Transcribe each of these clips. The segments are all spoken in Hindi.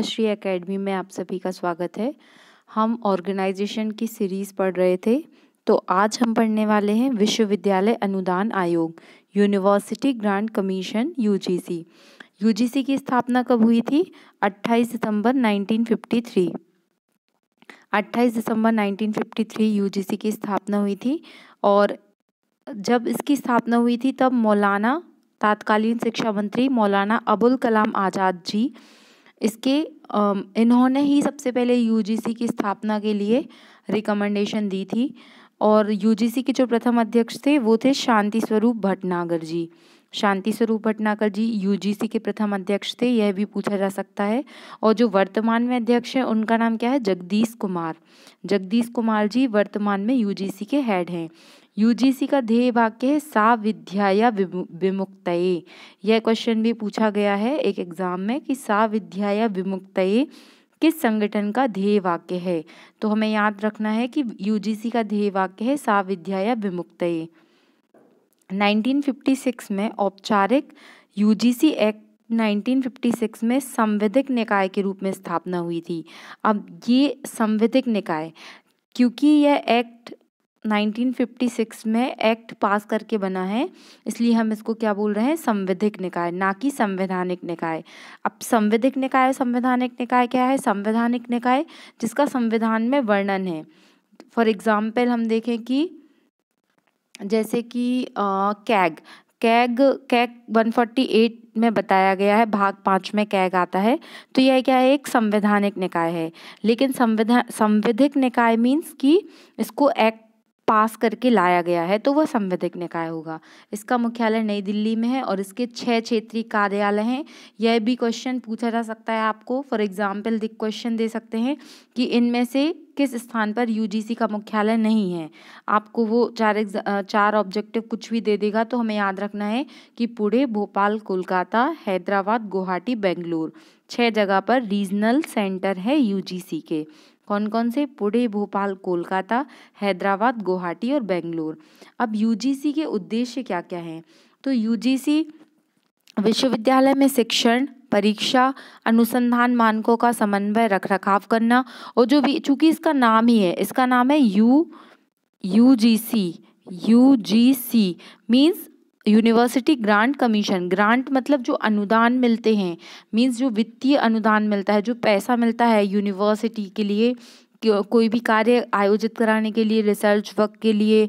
श्री एकेडमी में आप सभी का स्वागत है हम ऑर्गेनाइजेशन की सीरीज़ पढ़ रहे थे तो आज हम पढ़ने वाले हैं विश्वविद्यालय अनुदान आयोग university grant commission UGC UGC की स्थापना कब हुई थी 28 सितंबर 1953 28 दिसंबर 1953 यूजीसी की स्थापना हुई थी और जब इसकी स्थापना हुई थी तब मौलाना तात्कालीन शिक्षा मंत्री मौलाना अबुल कलाम आज़ाद जी इसके इन्होंने ही सबसे पहले यूजीसी की स्थापना के लिए रिकमेंडेशन दी थी और यूजीसी के जो प्रथम अध्यक्ष थे वो थे शांति स्वरूप भटनागर जी शांति स्वरूप भटनाकर जी यू के प्रथम अध्यक्ष थे यह भी पूछा जा सकता है और जो वर्तमान में अध्यक्ष हैं उनका नाम क्या है जगदीश कुमार जगदीश कुमार जी वर्तमान में यू के हेड हैं यू का ध्येय वाक्य है सा विद्या या विमुक्त यह क्वेश्चन भी पूछा गया है एक एग्जाम में कि सा विद्या या विमुक्त किस संगठन का ध्येय वाक्य है तो हमें याद रखना है कि यूजीसी का ध्येय वाक्य है सा विद्या या विमुक्त 1956 में औपचारिक यूजीसी एक्ट 1956 में संवैधिक निकाय के रूप में स्थापना हुई थी अब ये संवैधिक निकाय क्योंकि यह एक्ट 1956 में एक्ट पास करके बना है इसलिए हम इसको क्या बोल रहे हैं संवैधिक निकाय ना कि संवैधानिक निकाय अब संवैधिक निकाय और संवैधानिक निकाय क्या है संवैधानिक निकाय जिसका संविधान में वर्णन है फॉर एग्ज़ाम्पल हम देखें कि जैसे कि कैग कैग कैग 148 में बताया गया है भाग पाँच में कैग आता है तो यह क्या है एक संवैधानिक निकाय है लेकिन संविधान संविधिक निकाय मीन्स कि इसको एक्ट पास करके लाया गया है तो वह संवैधिक निकाय होगा इसका मुख्यालय नई दिल्ली में है और इसके छः क्षेत्रीय कार्यालय हैं यह भी क्वेश्चन पूछा जा सकता है आपको फॉर एग्जाम्पल दिख क्वेश्चन दे सकते हैं कि इनमें से किस स्थान पर यूजीसी का मुख्यालय नहीं है आपको वो चार चार ऑब्जेक्टिव कुछ भी दे देगा तो हमें याद रखना है कि पुणे भोपाल कोलकाता हैदराबाद गुवाहाटी बेंगलुरु छः जगह पर रीजनल सेंटर है यूजीसी के कौन कौन से पुणे भोपाल कोलकाता हैदराबाद गुवाहाटी और बेंगलोर अब यूजीसी के उद्देश्य क्या क्या हैं तो यूजीसी विश्वविद्यालय में शिक्षण परीक्षा अनुसंधान मानकों का समन्वय रख रखाव करना और जो भी चूंकि इसका नाम ही है इसका नाम है U U G C U G C means university grant commission grant मतलब जो अनुदान मिलते हैं मीन्स जो वित्तीय अनुदान मिलता है जो पैसा मिलता है यूनिवर्सिटी के लिए कोई भी कार्य आयोजित कराने के लिए रिसर्च वर्क के लिए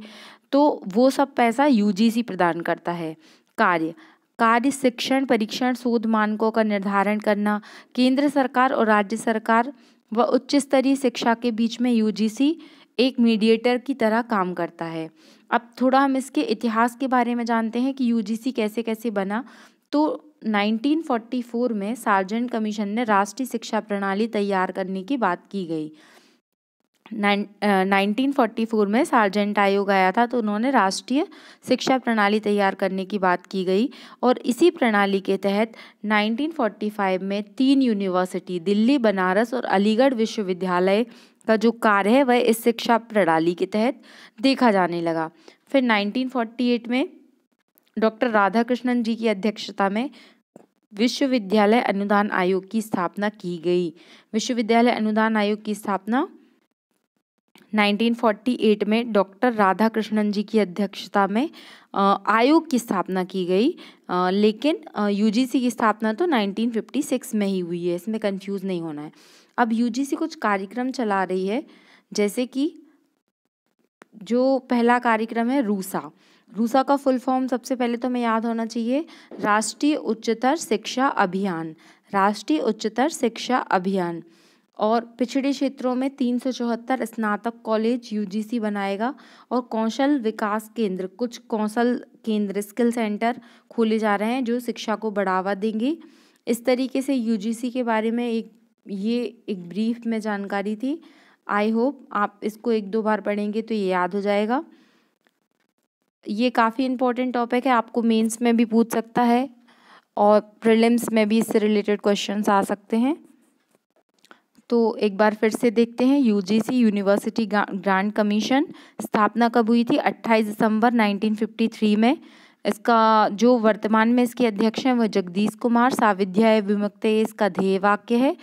तो वो सब पैसा यूजीसी प्रदान करता है कार्य कार्य शिक्षण परीक्षण शोध मानकों का निर्धारण करना केंद्र सरकार और राज्य सरकार व उच्च स्तरीय शिक्षा के बीच में यूजीसी एक मीडिएटर की तरह काम करता है अब थोड़ा हम इसके इतिहास के बारे में जानते हैं कि यूजीसी कैसे कैसे बना तो 1944 में सार्जेंट कमीशन ने राष्ट्रीय शिक्षा प्रणाली तैयार करने की बात की गई नाइनटीन फोर्टी फोर में सार्जेंट आयोग आया था तो उन्होंने राष्ट्रीय शिक्षा प्रणाली तैयार करने की बात की गई और इसी प्रणाली के तहत 1945 में तीन यूनिवर्सिटी दिल्ली बनारस और अलीगढ़ विश्वविद्यालय का जो कार्य है वह इस शिक्षा प्रणाली के तहत देखा जाने लगा फिर 1948 में डॉक्टर राधाकृष्णन जी की अध्यक्षता में विश्वविद्यालय अनुदान आयोग की स्थापना की गई विश्वविद्यालय अनुदान आयोग की स्थापना 1948 में डॉक्टर राधा कृष्णन जी की अध्यक्षता में आयोग की स्थापना की गई लेकिन यूजीसी की स्थापना तो 1956 में ही हुई है इसमें कंफ्यूज नहीं होना है अब यूजीसी कुछ कार्यक्रम चला रही है जैसे कि जो पहला कार्यक्रम है रूसा रूसा का फुल फॉर्म सबसे पहले तो हमें याद होना चाहिए राष्ट्रीय उच्चतर शिक्षा अभियान राष्ट्रीय उच्चतर शिक्षा अभियान और पिछड़े क्षेत्रों में तीन सौ चौहत्तर स्नातक कॉलेज यूजीसी बनाएगा और कौशल विकास केंद्र कुछ कौशल केंद्र स्किल सेंटर खोले जा रहे हैं जो शिक्षा को बढ़ावा देंगे इस तरीके से यूजीसी के बारे में एक ये एक ब्रीफ में जानकारी थी आई होप आप इसको एक दो बार पढ़ेंगे तो ये याद हो जाएगा ये काफ़ी इंपॉर्टेंट टॉपिक है आपको मेंस में भी पूछ सकता है और प्रिलिम्स में भी इससे रिलेटेड क्वेश्चंस आ सकते हैं तो एक बार फिर से देखते हैं यूजीसी यूनिवर्सिटी ग्रांड कमीशन स्थापना कब हुई थी 28 दिसंबर 1953 में इसका जो वर्तमान में इसके अध्यक्ष हैं वह जगदीश कुमार साविध्याय विमुक्त इसका ध्येय वाक्य है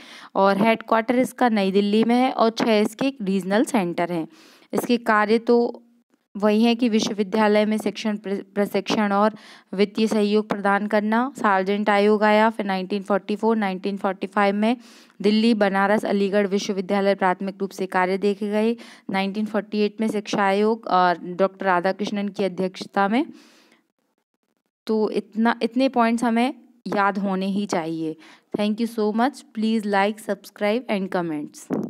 और हेड क्वार्टर इसका नई दिल्ली में है और छः इसके रीजनल सेंटर हैं इसके कार्य तो वही है कि विश्वविद्यालय में शिक्षण प्रशिक्षण और वित्तीय सहयोग प्रदान करना सार्जेंट आयोग आया फिर 1944 1945 में दिल्ली बनारस अलीगढ़ विश्वविद्यालय प्राथमिक रूप से कार्य देखे गए 1948 में शिक्षा आयोग और डॉक्टर राधा कृष्णन की अध्यक्षता में तो इतना इतने पॉइंट्स हमें याद होने ही चाहिए thank you so much please like subscribe and comments